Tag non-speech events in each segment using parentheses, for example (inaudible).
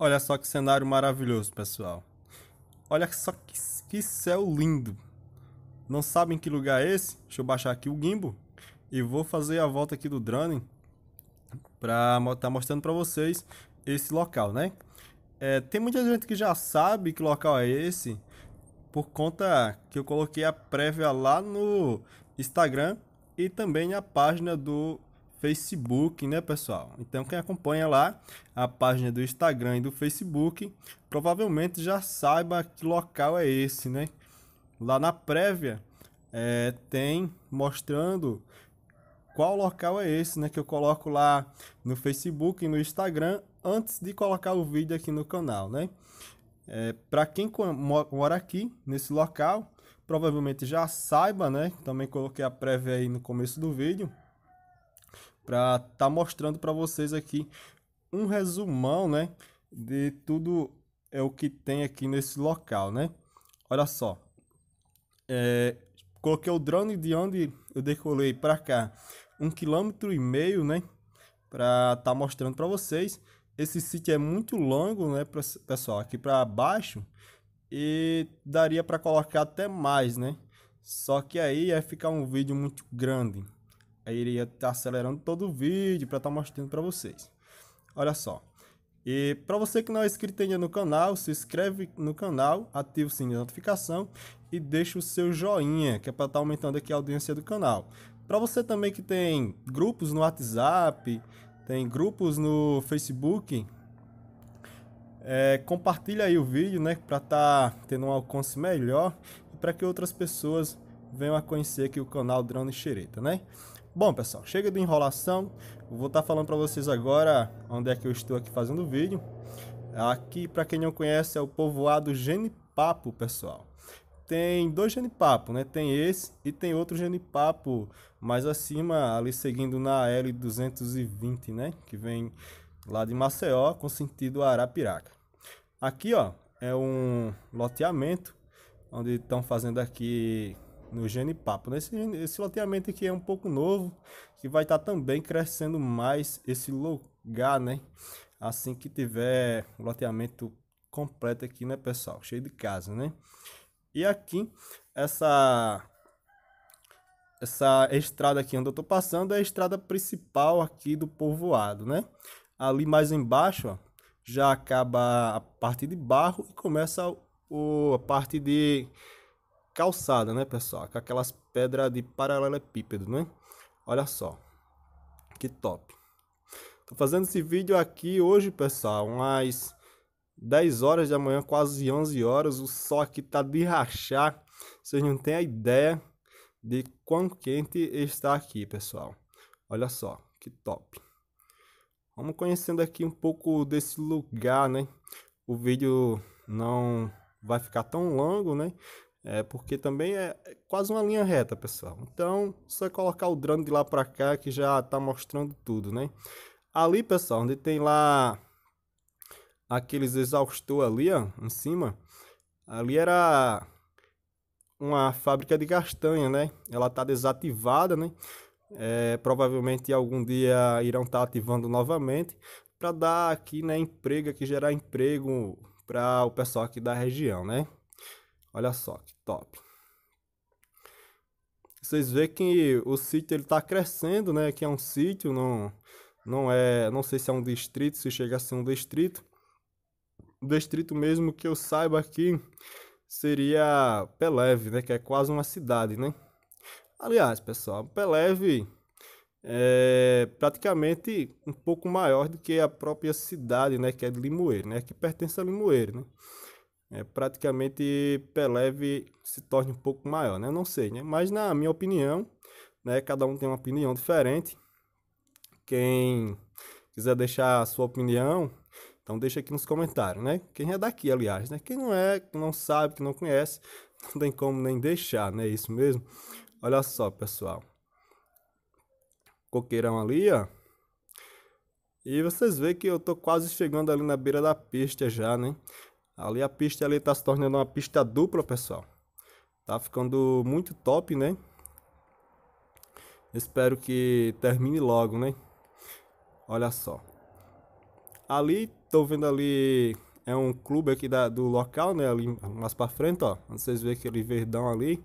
Olha só que cenário maravilhoso, pessoal. Olha só que, que céu lindo. Não sabem que lugar é esse? Deixa eu baixar aqui o gimbal e vou fazer a volta aqui do drone para estar tá mostrando para vocês esse local, né? É, tem muita gente que já sabe que local é esse por conta que eu coloquei a prévia lá no Instagram e também a página do Facebook, né, pessoal? Então, quem acompanha lá a página do Instagram e do Facebook, provavelmente já saiba que local é esse, né? Lá na prévia é, tem mostrando qual local é esse, né? Que eu coloco lá no Facebook e no Instagram antes de colocar o vídeo aqui no canal, né? É, Para quem mora aqui nesse local, provavelmente já saiba, né? Também coloquei a prévia aí no começo do vídeo para estar tá mostrando para vocês aqui um resumão, né, de tudo é o que tem aqui nesse local, né? Olha só. É, coloquei o drone de onde eu decolei para cá, um quilômetro e meio, né? Para estar tá mostrando para vocês. Esse sítio é muito longo, né, pessoal? Aqui para baixo e daria para colocar até mais, né? Só que aí ia ficar um vídeo muito grande. Aí ele ia estar tá acelerando todo o vídeo para estar tá mostrando para vocês. Olha só. E para você que não é inscrito ainda no canal, se inscreve no canal, ativa o sininho de notificação e deixa o seu joinha, que é para estar tá aumentando aqui a audiência do canal. Para você também que tem grupos no WhatsApp, tem grupos no Facebook, é, compartilha aí o vídeo, né, para estar tendo um alcance melhor e para que outras pessoas venham a conhecer aqui o canal Drone Xereta, né? Bom, pessoal, chega de enrolação. Eu vou estar tá falando para vocês agora onde é que eu estou aqui fazendo o vídeo. Aqui, para quem não conhece, é o povoado Genipapo, pessoal. Tem dois Genipapo, né? Tem esse e tem outro Genipapo mais acima, ali seguindo na L220, né? Que vem lá de Maceió com sentido Arapiraca. Aqui, ó, é um loteamento onde estão fazendo aqui no Genipapo. Nesse, né? esse loteamento aqui é um pouco novo, que vai estar tá também crescendo mais esse lugar, né? Assim que tiver o loteamento completo aqui, né, pessoal? Cheio de casa, né? E aqui, essa essa estrada aqui onde eu tô passando é a estrada principal aqui do povoado, né? Ali mais embaixo, ó, já acaba a parte de barro e começa o, a parte de calçada, né, pessoal? Com aquelas pedras de paralelepípedo, né? Olha só. Que top. Tô fazendo esse vídeo aqui hoje, pessoal, umas 10 horas da manhã, quase 11 horas. O sol aqui tá de rachar. Vocês não têm a ideia de quão quente está aqui, pessoal. Olha só, que top. Vamos conhecendo aqui um pouco desse lugar, né? O vídeo não vai ficar tão longo, né? É, porque também é quase uma linha reta, pessoal. Então, só colocar o drone de lá para cá que já tá mostrando tudo, né? Ali, pessoal, onde tem lá aqueles exaustor ali, ó, em cima, ali era uma fábrica de castanha, né? Ela tá desativada, né? É, provavelmente algum dia irão estar tá ativando novamente para dar aqui, né, emprego, que gerar emprego para o pessoal aqui da região, né? Olha só que top. Vocês veem que o sítio ele tá crescendo, né? Que é um sítio, não não é, não sei se é um distrito, se chega a ser um distrito. O distrito mesmo que eu saiba aqui seria Peleve, né? Que é quase uma cidade, né? Aliás, pessoal, Peleve é praticamente um pouco maior do que a própria cidade, né? Que é de Limoeiro, né? Que pertence a Limoeiro, né? é, praticamente Peleve se torne um pouco maior, né? Não sei, né? Mas na minha opinião, né? Cada um tem uma opinião diferente. Quem quiser deixar a sua opinião, então deixa aqui nos comentários, né? Quem é daqui, aliás, né? Quem não é, que não sabe, que não conhece, (laughs) não tem como nem deixar, né? Isso mesmo. Olha só, pessoal. Coqueirão ali, ó. E vocês veem que eu tô quase chegando ali na beira da pista já, né? Ali a pista ali tá se tornando uma pista dupla, pessoal. Tá ficando muito top, né? Espero que termine logo, né? Olha só. Ali, tô vendo ali é um clube aqui da, do local, né? Ali mais para frente, ó. Vocês veem aquele verdão ali.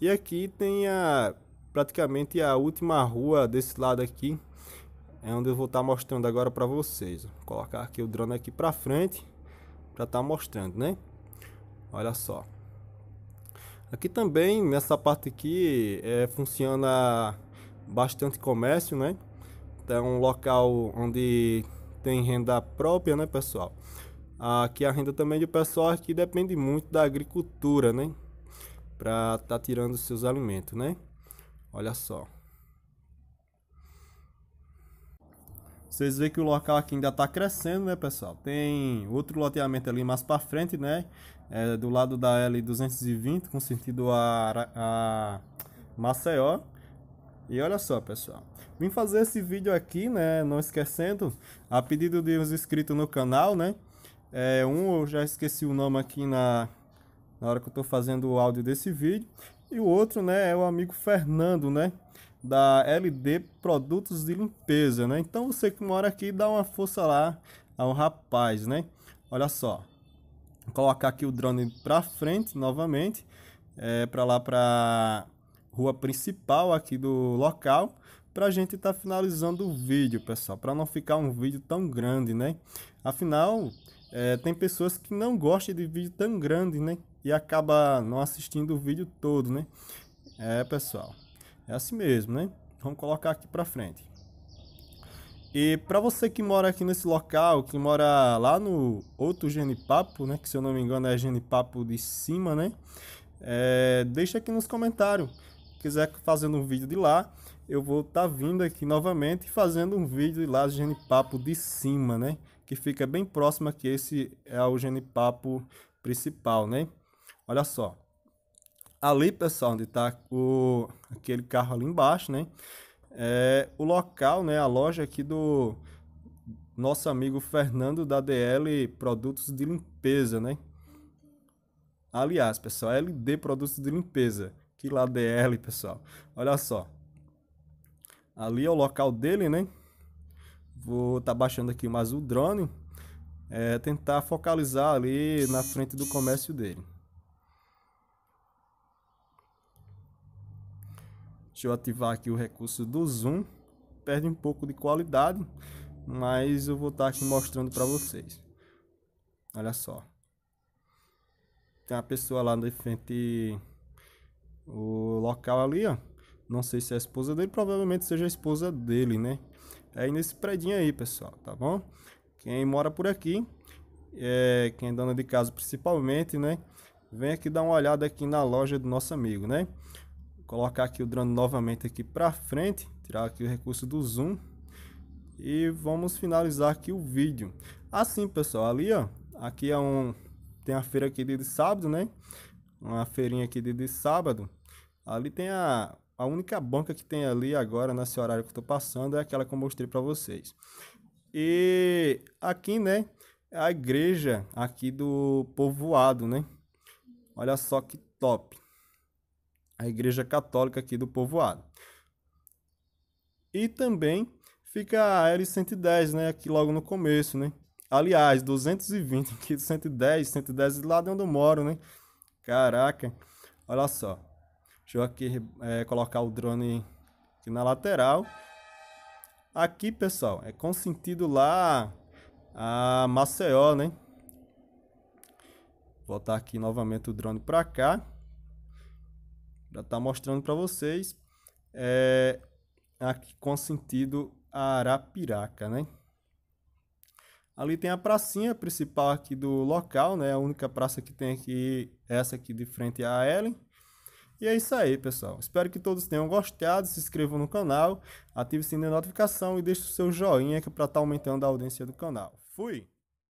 E aqui tem a praticamente a última rua desse lado aqui. É onde eu vou estar tá mostrando agora para vocês. Vou colocar aqui o drone aqui para frente para estar tá mostrando, né? Olha só. Aqui também, nessa parte aqui, é, funciona bastante comércio, né? Então, é um local onde tem renda própria, né, pessoal? Aqui a renda também de pessoal aqui é depende muito da agricultura, né? Para estar tá tirando seus alimentos, né? Olha só. Vocês veem que o local aqui ainda está crescendo, né, pessoal? Tem outro loteamento ali mais para frente, né? É, do lado da L220, com sentido a, a Maceió. E olha só, pessoal. Vim fazer esse vídeo aqui, né? Não esquecendo, a pedido de uns inscritos no canal, né? É, um eu já esqueci o nome aqui na, na hora que eu estou fazendo o áudio desse vídeo. E o outro, né, é o amigo Fernando, né? da LD Produtos de Limpeza, né? Então você que mora aqui dá uma força lá ao rapaz, né? Olha só. Vou colocar aqui o drone para frente novamente, é, para lá para rua principal aqui do local, para a gente estar tá finalizando o vídeo, pessoal, para não ficar um vídeo tão grande, né? Afinal, é, tem pessoas que não gostam de vídeo tão grande, né? E acaba não assistindo o vídeo todo, né? É, pessoal. É assim mesmo, né? Vamos colocar aqui para frente. E para você que mora aqui nesse local, que mora lá no outro Genipapo, né? Que se eu não me engano é Genipapo de cima, né? É, deixa aqui nos comentários. Se quiser fazendo um vídeo de lá, eu vou estar tá vindo aqui novamente fazendo um vídeo de lá do Genipapo de cima, né? Que fica bem próximo aqui, esse é o Genipapo principal, né? Olha só ali, pessoal, onde está o, aquele carro ali embaixo, né? É o local, né? A loja aqui do nosso amigo Fernando da DL Produtos de Limpeza, né? Aliás, pessoal, LD Produtos de Limpeza. Que lá DL, pessoal. Olha só. Ali é o local dele, né? Vou estar tá baixando aqui mais o drone. É, tentar focalizar ali na frente do comércio dele. Deixa eu ativar aqui o recurso do zoom. Perde um pouco de qualidade, mas eu vou estar tá aqui mostrando para vocês. Olha só. Tem uma pessoa lá na frente o local ali, ó. Não sei se é a esposa dele, provavelmente seja a esposa dele, né? É nesse predinho aí, pessoal, tá bom? Quem mora por aqui, é, quem é dona de casa principalmente, né? Vem aqui dar uma olhada aqui na loja do nosso amigo, né? colocar aqui o drone novamente aqui para frente, tirar aqui o recurso do zoom e vamos finalizar aqui o vídeo. Assim, pessoal, ali ó, aqui é um tem a feira aqui de sábado, né? Uma feirinha aqui de, sábado. Ali tem a a única banca que tem ali agora nesse horário que eu tô passando é aquela que eu mostrei para vocês. E aqui, né, é a igreja aqui do povoado, né? Olha só que top a igreja católica aqui do povoado. E também fica a L110, né, aqui logo no começo, né? Aliás, 220, aqui 110, 110 lá de onde eu moro, né? Caraca, olha só. Deixa eu aqui é, colocar o drone aqui na lateral. Aqui, pessoal, é com sentido lá a Maceió, né? Vou botar aqui novamente o drone para cá já está mostrando para vocês é, aqui com sentido Arapiraca, né? Ali tem a pracinha principal aqui do local, né? A única praça que tem aqui, é essa aqui de frente à Ellen. E é isso aí, pessoal. Espero que todos tenham gostado. Se inscrevam no canal, ative o sininho da notificação e deixe o seu joinha é para estar tá aumentando a audiência do canal. Fui!